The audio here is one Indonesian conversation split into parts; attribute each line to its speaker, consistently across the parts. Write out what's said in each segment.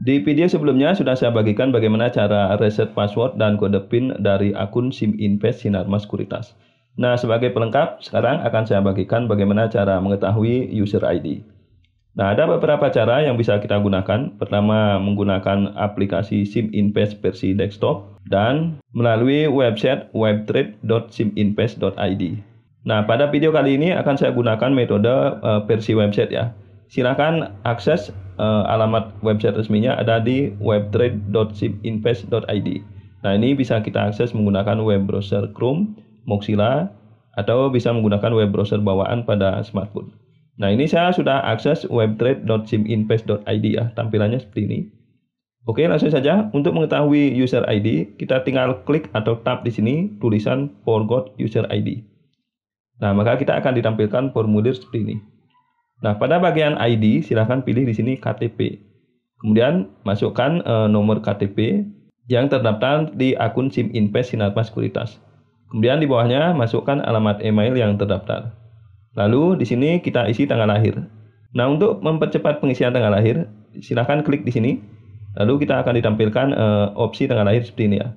Speaker 1: Di video sebelumnya sudah saya bagikan bagaimana cara reset password dan kode PIN dari akun SIM Invest Sinarmas Kuritas. Nah, sebagai pelengkap, sekarang akan saya bagikan bagaimana cara mengetahui user ID. Nah, ada beberapa cara yang bisa kita gunakan. Pertama, menggunakan aplikasi SIM Invest versi desktop dan melalui website webtrade.siminvest.id. Nah, pada video kali ini akan saya gunakan metode eh, versi website ya silahkan akses uh, alamat website resminya ada di webtrade.sipinvest.id. Nah ini bisa kita akses menggunakan web browser Chrome, Mozilla, atau bisa menggunakan web browser bawaan pada smartphone. Nah ini saya sudah akses webtrade.sipinvest.id ya, tampilannya seperti ini. Oke langsung saja, untuk mengetahui user ID, kita tinggal klik atau tap di sini tulisan forgot user ID. Nah maka kita akan ditampilkan formulir seperti ini. Nah, pada bagian ID silahkan pilih di sini KTP. Kemudian masukkan e, nomor KTP yang terdaftar di akun SIM Invest Sinarmas Sekuritas. Kemudian di bawahnya masukkan alamat email yang terdaftar. Lalu di sini kita isi tanggal lahir. Nah, untuk mempercepat pengisian tanggal lahir, silahkan klik di sini. Lalu kita akan ditampilkan e, opsi tanggal lahir seperti ini ya.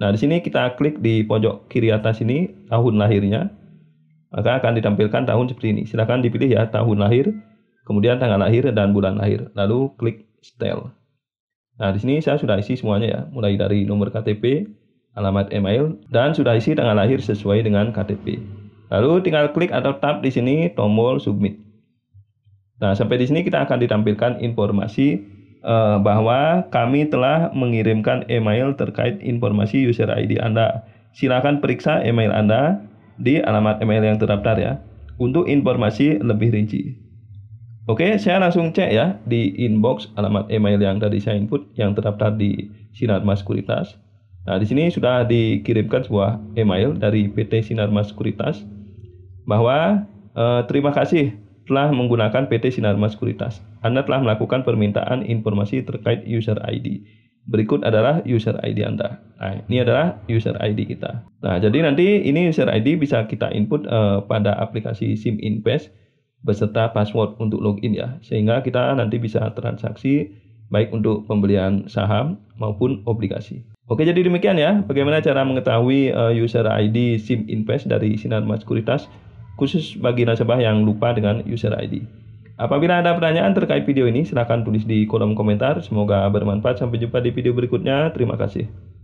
Speaker 1: Nah, di sini kita klik di pojok kiri atas ini tahun lahirnya. Maka akan ditampilkan tahun seperti ini. Silahkan dipilih ya tahun lahir, kemudian tanggal lahir dan bulan lahir. Lalu klik style. Nah, di sini saya sudah isi semuanya ya, mulai dari nomor KTP, alamat email, dan sudah isi tanggal lahir sesuai dengan KTP. Lalu tinggal klik atau tap di sini tombol submit. Nah, sampai di sini kita akan ditampilkan informasi eh, bahwa kami telah mengirimkan email terkait informasi user ID Anda. Silakan periksa email Anda di alamat email yang terdaftar ya untuk informasi lebih rinci. Oke, saya langsung cek ya di inbox alamat email yang tadi saya input yang terdaftar di Sinar Sekuritas. Nah, di sini sudah dikirimkan sebuah email dari PT Sinar Sekuritas bahwa eh, terima kasih telah menggunakan PT Sinar Sekuritas. Anda telah melakukan permintaan informasi terkait user ID Berikut adalah user ID Anda. Nah, ini adalah user ID kita. Nah, jadi nanti ini user ID bisa kita input uh, pada aplikasi SIM Invest beserta password untuk login ya. Sehingga kita nanti bisa transaksi baik untuk pembelian saham maupun obligasi. Oke, jadi demikian ya. Bagaimana cara mengetahui uh, user ID SIM Invest dari Sinar Mas khusus bagi nasabah yang lupa dengan user ID. Apabila ada pertanyaan terkait video ini, silahkan tulis di kolom komentar. Semoga bermanfaat. Sampai jumpa di video berikutnya. Terima kasih.